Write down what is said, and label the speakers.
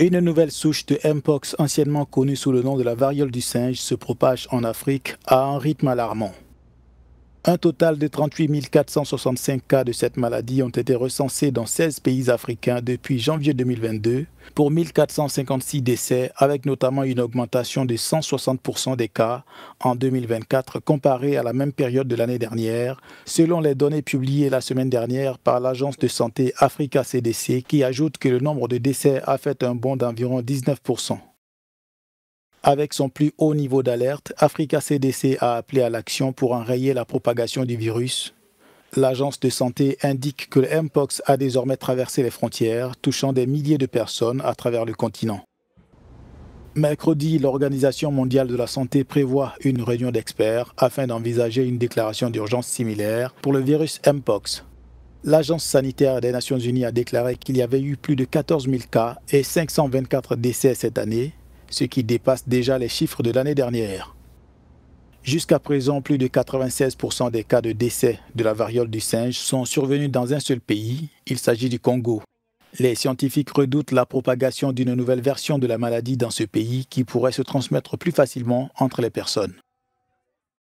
Speaker 1: Une nouvelle souche de Mpox, anciennement connue sous le nom de la variole du singe, se propage en Afrique à un rythme alarmant. Un total de 38 465 cas de cette maladie ont été recensés dans 16 pays africains depuis janvier 2022 pour 1456 décès, avec notamment une augmentation de 160% des cas en 2024 comparé à la même période de l'année dernière, selon les données publiées la semaine dernière par l'agence de santé Africa CDC qui ajoute que le nombre de décès a fait un bond d'environ 19%. Avec son plus haut niveau d'alerte, Africa CDC a appelé à l'action pour enrayer la propagation du virus. L'agence de santé indique que le Mpox a désormais traversé les frontières, touchant des milliers de personnes à travers le continent. Mercredi, l'Organisation mondiale de la santé prévoit une réunion d'experts afin d'envisager une déclaration d'urgence similaire pour le virus Mpox. L'Agence sanitaire des Nations Unies a déclaré qu'il y avait eu plus de 14 000 cas et 524 décès cette année, ce qui dépasse déjà les chiffres de l'année dernière. Jusqu'à présent, plus de 96% des cas de décès de la variole du singe sont survenus dans un seul pays, il s'agit du Congo. Les scientifiques redoutent la propagation d'une nouvelle version de la maladie dans ce pays qui pourrait se transmettre plus facilement entre les personnes.